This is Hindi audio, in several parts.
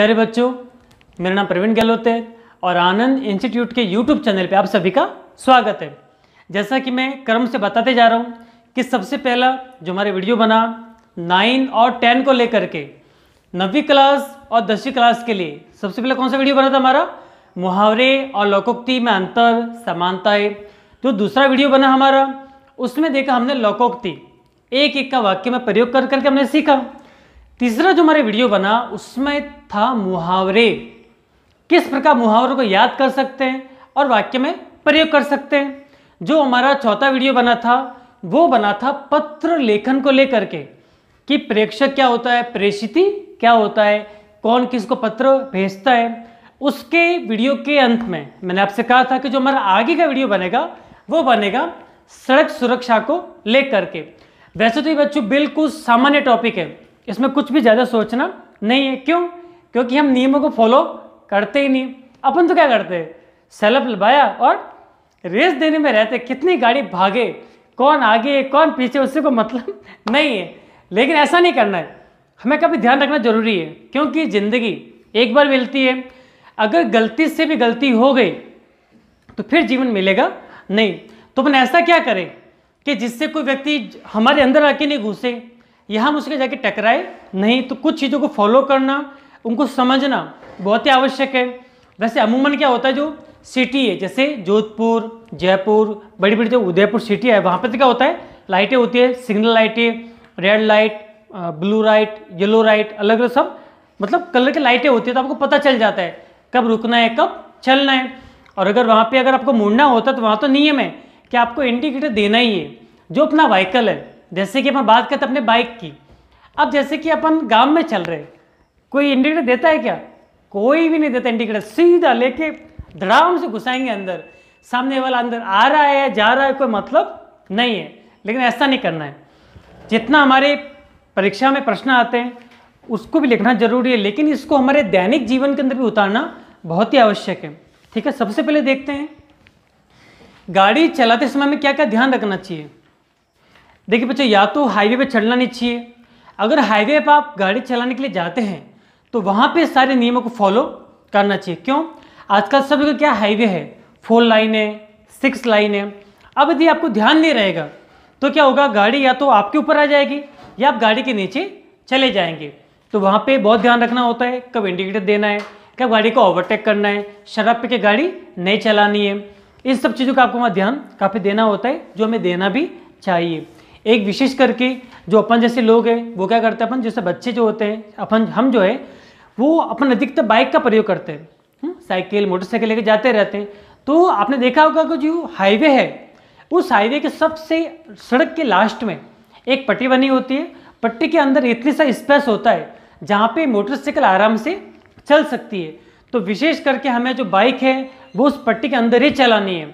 प्यारे बच्चों मेरा नाम प्रवीण गहलोत है और आनंद इंस्टीट्यूट के यूट्यूब चैनल पे आप सभी का स्वागत है जैसा कि मैं क्रम से बताते जा रहा हूँ कि सबसे पहला जो हमारे वीडियो बना नाइन और टेन को लेकर के नवी क्लास और दसवीं क्लास के लिए सबसे पहले कौन सा वीडियो बना था हमारा मुहावरे और लोकोक्ति में अंतर समानताएं जो तो दूसरा वीडियो बना हमारा उसमें देखा हमने लोकोक्ति एक एक का वाक्य में प्रयोग कर करके हमने सीखा तीसरा जो हमारे वीडियो बना उसमें था मुहावरे किस प्रकार मुहावरों को याद कर सकते हैं और वाक्य में प्रयोग कर सकते हैं जो हमारा चौथा वीडियो बना था वो बना था पत्र लेखन को लेकर के कि प्रेक्षक क्या होता है प्रेषिति क्या होता है कौन किसको पत्र भेजता है उसके वीडियो के अंत में मैंने आपसे कहा था कि जो हमारा आगे का वीडियो बनेगा वो बनेगा सड़क सुरक्षा को लेकर के वैसे तो ये बच्चों बिल्कुल सामान्य टॉपिक है इसमें कुछ भी ज़्यादा सोचना नहीं है क्यों क्योंकि हम नियमों को फॉलो करते ही नहीं अपन तो क्या करते हैं सेलअप लगाया और रेस देने में रहते कितनी गाड़ी भागे कौन आगे कौन पीछे उससे कोई मतलब नहीं है लेकिन ऐसा नहीं करना है हमें कभी ध्यान रखना जरूरी है क्योंकि ज़िंदगी एक बार मिलती है अगर गलती से भी गलती हो गई तो फिर जीवन मिलेगा नहीं तो अपन ऐसा क्या करें कि जिससे कोई व्यक्ति हमारे अंदर आके नहीं घुसे यहाँ हम उसके जाके टकराए नहीं तो कुछ चीज़ों को फॉलो करना उनको समझना बहुत ही आवश्यक है वैसे अमूमन क्या होता है जो सिटी है जैसे जोधपुर जयपुर बड़ी बड़ी जो उदयपुर सिटी है वहाँ पर तो क्या होता है लाइटें होती है सिग्नल लाइटें red light blue light yellow light अलग अलग सब मतलब कलर की लाइटें होती है तो आपको पता चल जाता है कब रुकना है कब चलना है और अगर वहाँ पे अगर आपको मुड़ना होता तो वहाँ तो नियम है कि आपको इंडिकेटर देना ही है जो अपना व्हीकल है जैसे कि अपन बात करते अपने बाइक की अब जैसे कि अपन गांव में चल रहे कोई इंडिकेटर देता है क्या कोई भी नहीं देता इंडिकेटर सीधा लेके धड़ाम से घुसाएंगे अंदर सामने वाला अंदर आ रहा है या जा रहा है कोई मतलब नहीं है लेकिन ऐसा नहीं करना है जितना हमारे परीक्षा में प्रश्न आते हैं उसको भी लिखना जरूरी है लेकिन इसको हमारे दैनिक जीवन के अंदर भी उतारना बहुत ही आवश्यक है ठीक है सबसे पहले देखते हैं गाड़ी चलाते समय में क्या क्या ध्यान रखना चाहिए देखिए बच्चों या तो हाईवे पे चलना नहीं चाहिए अगर हाईवे पर आप गाड़ी चलाने के लिए जाते हैं तो वहाँ पे सारे नियमों को फॉलो करना चाहिए क्यों आजकल सब का क्या हाईवे है फोर लाइन है सिक्स लाइन है अब यदि आपको ध्यान नहीं रहेगा तो क्या होगा गाड़ी या तो आपके ऊपर आ जाएगी या आप गाड़ी के नीचे चले जाएंगे तो वहाँ पर बहुत ध्यान रखना होता है कब इंडिकेटर देना है कब गाड़ी को ओवरटेक करना है शराब पी के गाड़ी नहीं चलानी है इन सब चीज़ों का आपको वहाँ ध्यान काफ़ी देना होता है जो हमें देना भी चाहिए एक विशेष करके जो अपन जैसे लोग हैं वो क्या करते हैं अपन जैसे बच्चे जो होते हैं अपन हम जो है वो अपन अधिकतर बाइक का प्रयोग करते हैं साइकिल हम्म, मोटरसाइकिल लेके जाते रहते हैं तो आपने देखा होगा कि जो हाईवे है उस हाईवे के सबसे सड़क के लास्ट में एक पट्टी बनी होती है पट्टी के अंदर इतनी सा स्पेस होता है जहाँ पे मोटरसाइकिल आराम से चल सकती है तो विशेष करके हमें जो बाइक है वो उस पट्टी के अंदर ही चलानी है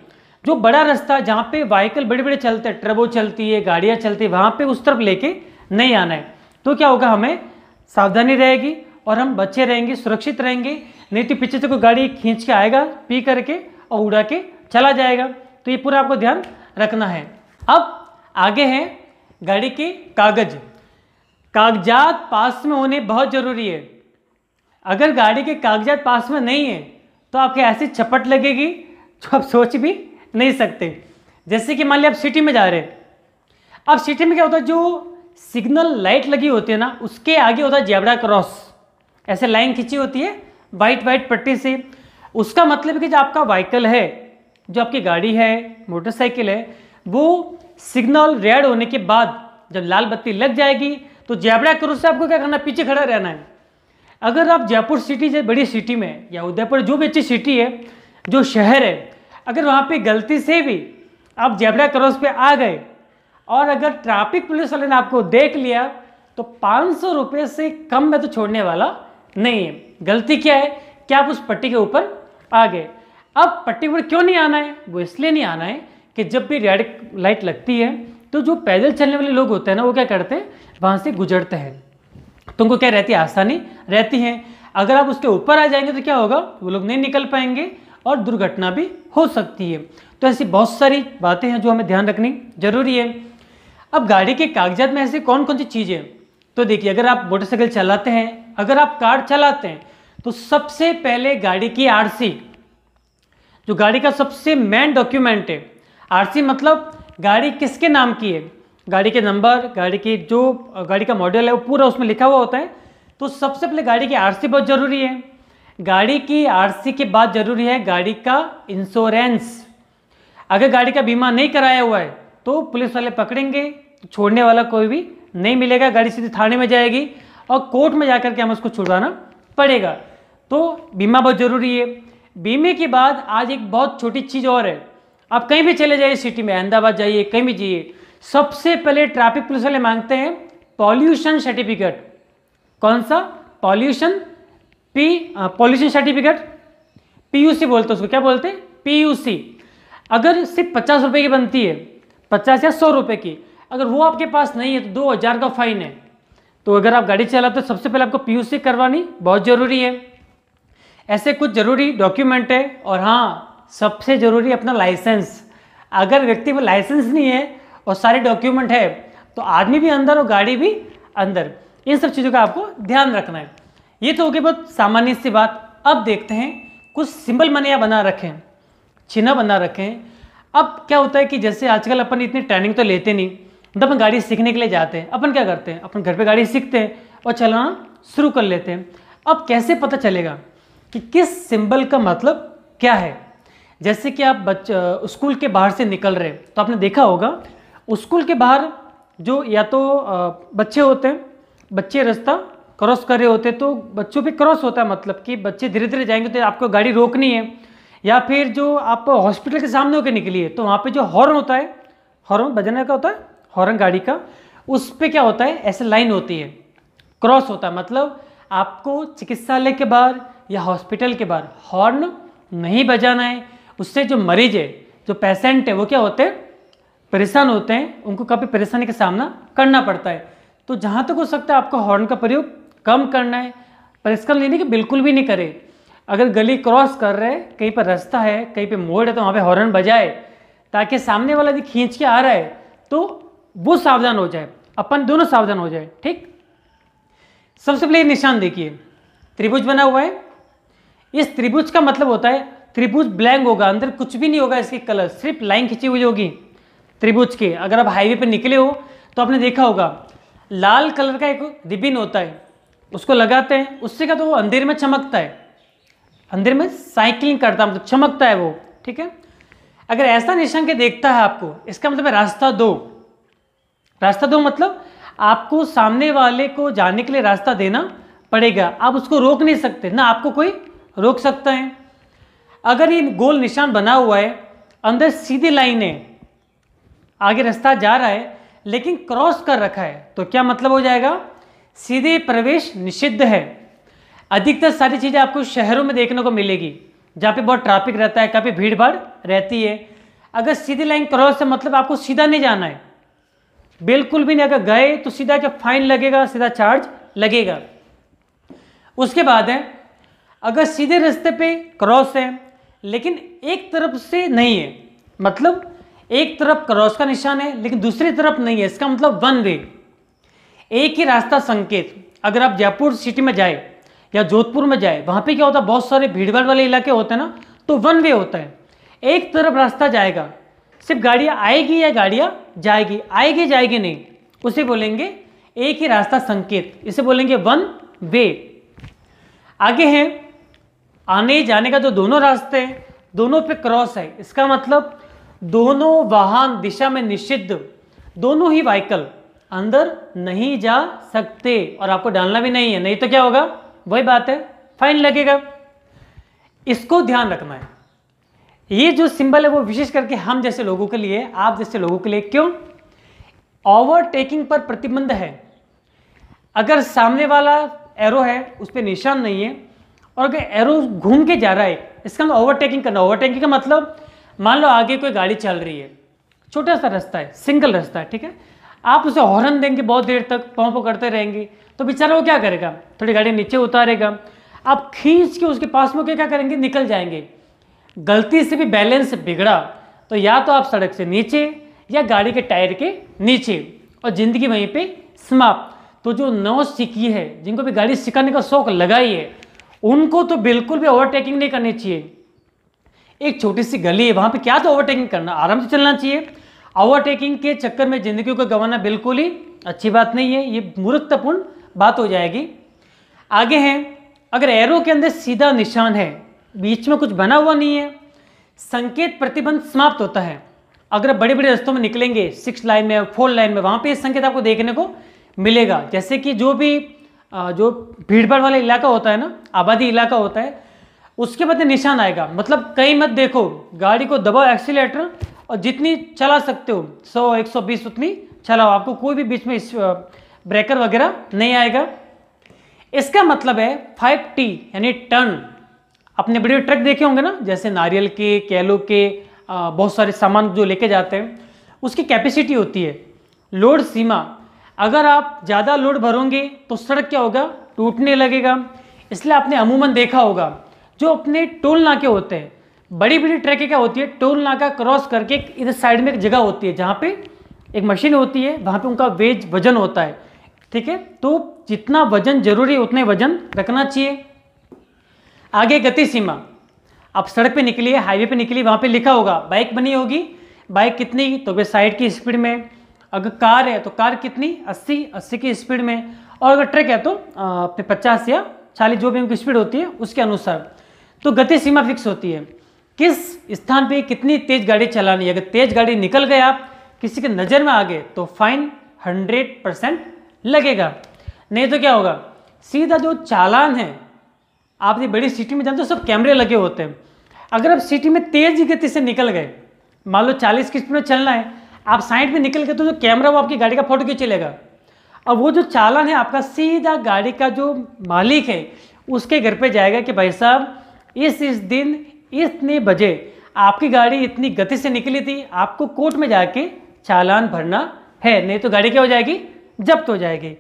जो बड़ा रास्ता जहाँ पे वाहकल बड़े बड़े चलते हैं ट्रबो चलती है गाड़ियाँ चलती है वहाँ पे उस तरफ लेके नहीं आना है तो क्या होगा हमें सावधानी रहेगी और हम बच्चे रहेंगे सुरक्षित रहेंगे नहीं तो पीछे से कोई गाड़ी खींच के आएगा पी करके और उड़ा के चला जाएगा तो ये पूरा आपको ध्यान रखना है अब आगे है गाड़ी के कागज कागजात पास में होने बहुत ज़रूरी है अगर गाड़ी के कागजात पास में नहीं है तो आपके ऐसी छपट लगेगी जो आप सोच भी नहीं सकते जैसे कि मान लिया आप सिटी में जा रहे हैं अब सिटी में क्या होता है जो सिग्नल लाइट लगी होती है ना उसके आगे होता है जेबड़ा क्रॉस ऐसे लाइन खींची होती है वाइट वाइट पट्टी से उसका मतलब कि जो आपका व्हीकल है जो आपकी गाड़ी है मोटरसाइकिल है वो सिग्नल रेड होने के बाद जब लाल बत्ती लग जाएगी तो जेबरा क्रॉस से आपको क्या करना पीछे खड़ा रहना है अगर आप जयपुर सिटी से बड़ी सिटी में या उदयपुर जो भी अच्छी सिटी है जो शहर है अगर वहाँ पे गलती से भी आप जेबरा क्रॉस पे आ गए और अगर ट्रैफिक पुलिस वाले ने आपको देख लिया तो पाँच सौ रुपये से कम में तो छोड़ने वाला नहीं है गलती क्या है कि आप उस पट्टी के ऊपर आ गए अब पट्टी पर क्यों नहीं आना है वो इसलिए नहीं आना है कि जब भी रेड लाइट लगती है तो जो पैदल चलने वाले लोग होते हैं ना वो क्या करते हैं वहाँ से गुजरते हैं तुमको तो क्या रहती है आसानी रहती है अगर आप उसके ऊपर आ जाएंगे तो क्या होगा वो लोग नहीं निकल पाएंगे और दुर्घटना भी हो सकती है तो ऐसी बहुत सारी बातें हैं जो हमें ध्यान रखनी जरूरी है अब गाड़ी के कागजात में ऐसी कौन कौन सी चीज़ें तो देखिए अगर आप मोटरसाइकिल चलाते हैं अगर आप कार चलाते हैं तो सबसे पहले गाड़ी की आरसी जो गाड़ी का सबसे मेन डॉक्यूमेंट है आरसी मतलब गाड़ी किसके नाम की है गाड़ी के नंबर गाड़ी की जो गाड़ी का मॉडल है वो पूरा उसमें लिखा हुआ होता है तो सबसे पहले गाड़ी की आरसी बहुत ज़रूरी है गाड़ी की आरसी के बाद जरूरी है गाड़ी का इंश्योरेंस अगर गाड़ी का बीमा नहीं कराया हुआ है तो पुलिस वाले पकड़ेंगे छोड़ने वाला कोई भी नहीं मिलेगा गाड़ी सीधे थाने में जाएगी और कोर्ट में जाकर के हम उसको छुड़वाना पड़ेगा तो बीमा बहुत ज़रूरी है बीमे के बाद आज एक बहुत छोटी चीज़ और है आप कहीं भी चले जाइए सिटी में अहमदाबाद जाइए कहीं भी जाइए सबसे पहले ट्रैफिक पुलिस वाले मांगते हैं पॉल्यूशन सर्टिफिकेट कौन सा pollution P pollution certificate PUC बोलते उसको क्या बोलते हैं पीयूसी अगर सिर्फ पचास रुपये की बनती है पचास या सौ रुपये की अगर वो आपके पास नहीं है तो दो हज़ार का फाइन है तो अगर आप गाड़ी चलाते हो सबसे पहले आपको पीयूसी करवानी बहुत ज़रूरी है ऐसे कुछ ज़रूरी डॉक्यूमेंट है और हाँ सबसे ज़रूरी अपना लाइसेंस अगर व्यक्ति को लाइसेंस नहीं है और सारे डॉक्यूमेंट है तो आदमी भी अंदर और गाड़ी भी अंदर इन सब चीज़ों का आपको ध्यान रखना है ये तो होगी बहुत सामान्य सी बात अब देखते हैं कुछ सिंबल मैंने यहाँ बना रखें छिना चिन्ह बना रखें अब क्या होता है कि जैसे आजकल अपन इतनी ट्रेनिंग तो लेते नहीं जब मतलब अपन गाड़ी सीखने के लिए जाते हैं अपन क्या करते हैं अपन घर पे गाड़ी सीखते हैं और चलाना शुरू कर लेते हैं अब कैसे पता चलेगा कि किस सिंबल का मतलब क्या है जैसे कि आप बच स्कूल के बाहर से निकल रहे तो आपने देखा होगा स्कूल के बाहर जो या तो बच्चे होते हैं बच्चे रास्ता क्रॉस कर रहे होते तो बच्चों पे क्रॉस होता है मतलब कि बच्चे धीरे धीरे जाएंगे तो आपको गाड़ी रोकनी है या फिर जो आप हॉस्पिटल के सामने होकर निकलिए तो वहाँ पे जो हॉर्न होता है हॉर्न बजाने का होता है हॉर्न गाड़ी का उस पर क्या होता है ऐसे लाइन होती है क्रॉस होता है मतलब आपको चिकित्सालय के बाहर या हॉस्पिटल के बाहर हॉर्न नहीं बजाना है उससे जो मरीज है जो पेशेंट है वो क्या होते हैं परेशान होते हैं उनको काफ़ी परेशानी का सामना करना पड़ता है तो जहाँ तक हो सकता है आपको हॉर्न का प्रयोग कम करना है परिश्रम लेने की बिल्कुल भी नहीं करे अगर गली क्रॉस कर रहे हैं कहीं पर रास्ता है कहीं पर मोड़ है तो वहाँ पर हॉर्न बजाए ताकि सामने वाला यदि खींच के आ रहा है तो वो सावधान हो जाए अपन दोनों सावधान हो जाए ठीक सबसे पहले निशान देखिए त्रिभुज बना हुआ है इस त्रिभुज का मतलब होता है त्रिभुज ब्लैंक होगा अंदर कुछ भी नहीं होगा इसके कलर सिर्फ लाइन खींची हुई होगी त्रिभुज के अगर आप हाईवे पर निकले हो तो आपने देखा होगा लाल कलर का एक रिबिन होता है उसको लगाते हैं उससे क्या तो वो अंधेर में चमकता है अंधेर में साइकिलिंग करता है मतलब चमकता है वो ठीक है अगर ऐसा निशान के देखता है आपको इसका मतलब है रास्ता दो रास्ता दो मतलब आपको सामने वाले को जाने के लिए रास्ता देना पड़ेगा आप उसको रोक नहीं सकते ना आपको कोई रोक सकता है अगर ये गोल निशान बना हुआ है अंदर सीधी लाइन है आगे रास्ता जा रहा है लेकिन क्रॉस कर रखा है तो क्या मतलब हो जाएगा सीधे प्रवेश निषिद्ध है अधिकतर सारी चीज़ें आपको शहरों में देखने को मिलेगी जहाँ पे बहुत ट्रैफिक रहता है काफ़ी भीड़ भाड़ रहती है अगर सीधी लाइन क्रॉस है मतलब आपको सीधा नहीं जाना है बिल्कुल भी नहीं अगर गए तो सीधा क्या फाइन लगेगा सीधा चार्ज लगेगा उसके बाद है अगर सीधे रास्ते पे क्रॉस है लेकिन एक तरफ से नहीं है मतलब एक तरफ क्रॉस का निशान है लेकिन दूसरी तरफ नहीं है इसका मतलब वन वे एक ही रास्ता संकेत अगर आप जयपुर सिटी में जाए या जोधपुर में जाए वहाँ पे क्या होता है बहुत सारे भीड़भाड़ वाले इलाके होते हैं ना तो वन वे होता है एक तरफ रास्ता जाएगा सिर्फ गाड़ियाँ आएगी या गाड़ियाँ जाएगी आएगी जाएगी नहीं उसे बोलेंगे एक ही रास्ता संकेत इसे बोलेंगे वन वे आगे हैं आने जाने का जो तो दोनों रास्ते हैं दोनों पे क्रॉस है इसका मतलब दोनों वाहन दिशा में निषिद्ध दोनों ही व्हीकल अंदर नहीं जा सकते और आपको डालना भी नहीं है नहीं तो क्या होगा वही बात है फाइन लगेगा इसको ध्यान रखना है ये जो सिंबल है वो विशेष करके हम जैसे लोगों के लिए आप जैसे लोगों के लिए क्यों ओवरटेकिंग पर प्रतिबंध है अगर सामने वाला एरो है उस पर निशान नहीं है और अगर एरो घूम के जा रहा है इसका हम मतलब ओवरटेकिंग करना ओवरटेकिंग का मतलब मान लो आगे कोई गाड़ी चल रही है छोटा सा रास्ता है सिंगल रास्ता है ठीक है आप उसे हॉर्न देंगे बहुत देर तक पंप करते रहेंगे तो बेचारा वो क्या करेगा थोड़ी गाड़ी नीचे उतारेगा आप खींच के उसके पास में क्या करेंगे निकल जाएंगे गलती से भी बैलेंस बिगड़ा तो या तो आप सड़क से नीचे या गाड़ी के टायर के नीचे और ज़िंदगी वहीं पे समाप्त तो जो नौ सीखी है जिनको भी गाड़ी सिखाने का शौक लगाई है उनको तो बिल्कुल भी ओवरटेकिंग नहीं करनी चाहिए एक छोटी सी गली है वहाँ पे क्या तो ओवरटेकिंग करना आराम से चलना चाहिए ओवरटेकिंग के चक्कर में जिंदगी को गंवाना बिल्कुल ही अच्छी बात नहीं है ये मूर्खतापूर्ण बात हो जाएगी आगे हैं अगर एरो के अंदर सीधा निशान है बीच में कुछ बना हुआ नहीं है संकेत प्रतिबंध समाप्त होता है अगर बड़े बड़े रस्तों में निकलेंगे सिक्स लाइन में फोर लाइन में वहाँ पे संकेत आपको देखने को मिलेगा जैसे कि जो भी जो भीड़भाड़ वाला इलाका होता है ना आबादी इलाका होता है उसके बाद निशान आएगा मतलब कहीं मत देखो गाड़ी को दबाओ एक्सीटर और जितनी चला सकते हो 100 120 उतनी चलाओ आपको कोई भी बीच में इस ब्रेकर वगैरह नहीं आएगा इसका मतलब है 5T यानी टन अपने बड़े ट्रक देखे होंगे ना जैसे नारियल के केलो के बहुत सारे सामान जो लेके जाते हैं उसकी कैपेसिटी होती है लोड सीमा अगर आप ज़्यादा लोड भरोगे तो सड़क क्या होगा टूटने लगेगा इसलिए आपने अमूमन देखा होगा जो अपने टोल नाके होते हैं बड़ी बड़ी ट्रकें क्या होती है टोल नाका क्रॉस करके इधर साइड में एक जगह होती है जहाँ पे एक मशीन होती है वहाँ पे उनका वेज वजन होता है ठीक है तो जितना वजन जरूरी उतने वजन रखना चाहिए आगे गति सीमा आप सड़क पे निकलिए हाईवे पे निकलिए वहाँ पे लिखा होगा बाइक बनी होगी बाइक कितनी तो वे साइड की स्पीड में अगर कार है तो कार कितनी अस्सी अस्सी की स्पीड में और अगर ट्रक है तो अपने पचास या चालीस जो भी उनकी स्पीड होती है उसके अनुसार तो गति सीमा फिक्स होती है किस स्थान पे कितनी तेज गाड़ी चलानी है अगर तेज गाड़ी निकल गए आप किसी के नज़र में आ गए तो फाइन हंड्रेड परसेंट लगेगा नहीं तो क्या होगा सीधा जो चालान है आपने बड़ी सिटी में जानते हो सब कैमरे लगे होते हैं अगर आप सिटी में तेज गति से निकल गए मान लो चालीस की स्पीड में चलना है आप साइड में निकल गए तो जो कैमरा वो आपकी गाड़ी का फोटो क्यों चलेगा अब वो जो चालान है आपका सीधा गाड़ी का जो मालिक है उसके घर पे जाएगा कि भाई साहब इस इस दिन इतने बजे आपकी गाड़ी इतनी गति से निकली थी आपको कोर्ट में जाके चालान भरना है नहीं तो गाड़ी क्या हो जाएगी जब्त हो जाएगी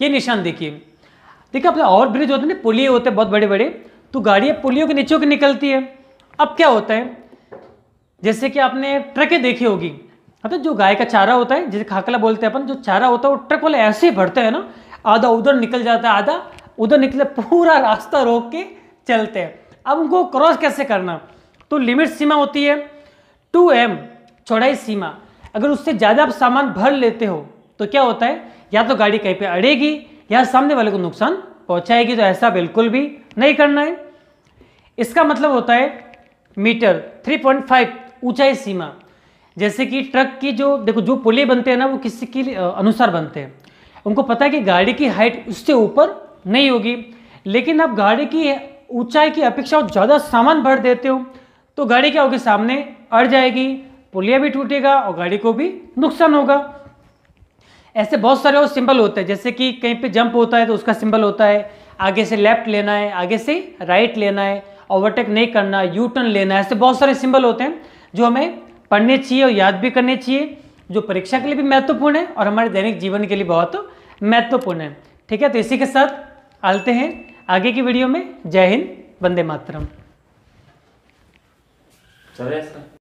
ये निशान देखिए देखिए अपना और ब्रिज होते हैं पुलिये होते बहुत बड़े बड़े तो गाड़ियाँ पुलियों के नीचे की निकलती है अब क्या होता है जैसे कि आपने ट्रकें देखी होगी मतलब जो गाय का चारा होता है जैसे खाकला बोलते हैं अपन जो चारा होता है वो ट्रक वाले ऐसे ही भरते हैं ना आधा उधर निकल जाता है आधा उधर निकले पूरा रास्ता रोक के चलते हैं अब उनको क्रॉस कैसे करना तो लिमिट सीमा होती है टू एम चौड़ाई सीमा अगर उससे ज़्यादा आप सामान भर लेते हो तो क्या होता है या तो गाड़ी कहीं पे अड़ेगी या सामने वाले को नुकसान पहुंचाएगी तो ऐसा बिल्कुल भी नहीं करना है इसका मतलब होता है मीटर 3.5 ऊंचाई सीमा जैसे कि ट्रक की जो देखो जो पुलिये बनते हैं ना वो किसी के अनुसार बनते हैं उनको पता है कि गाड़ी की हाइट उससे ऊपर नहीं होगी लेकिन आप गाड़ी की ऊंचाई की अपेक्षा ज़्यादा सामान भर देते हो तो गाड़ी क्या होगी सामने अड़ जाएगी पुलिया भी टूटेगा और गाड़ी को भी नुकसान होगा ऐसे बहुत सारे और सिंबल होते हैं जैसे कि कहीं पे जंप होता है तो उसका सिंबल होता है आगे से लेफ्ट लेना है आगे से राइट लेना है ओवरटेक नहीं करना यू टर्न लेना है ऐसे बहुत सारे सिंबल होते हैं जो हमें पढ़ने चाहिए और याद भी करने चाहिए जो परीक्षा के लिए भी महत्वपूर्ण है और हमारे दैनिक जीवन के लिए बहुत महत्वपूर्ण है ठीक है तो इसी के साथ आते हैं आगे की वीडियो में जय हिंद वंदे मातरम चले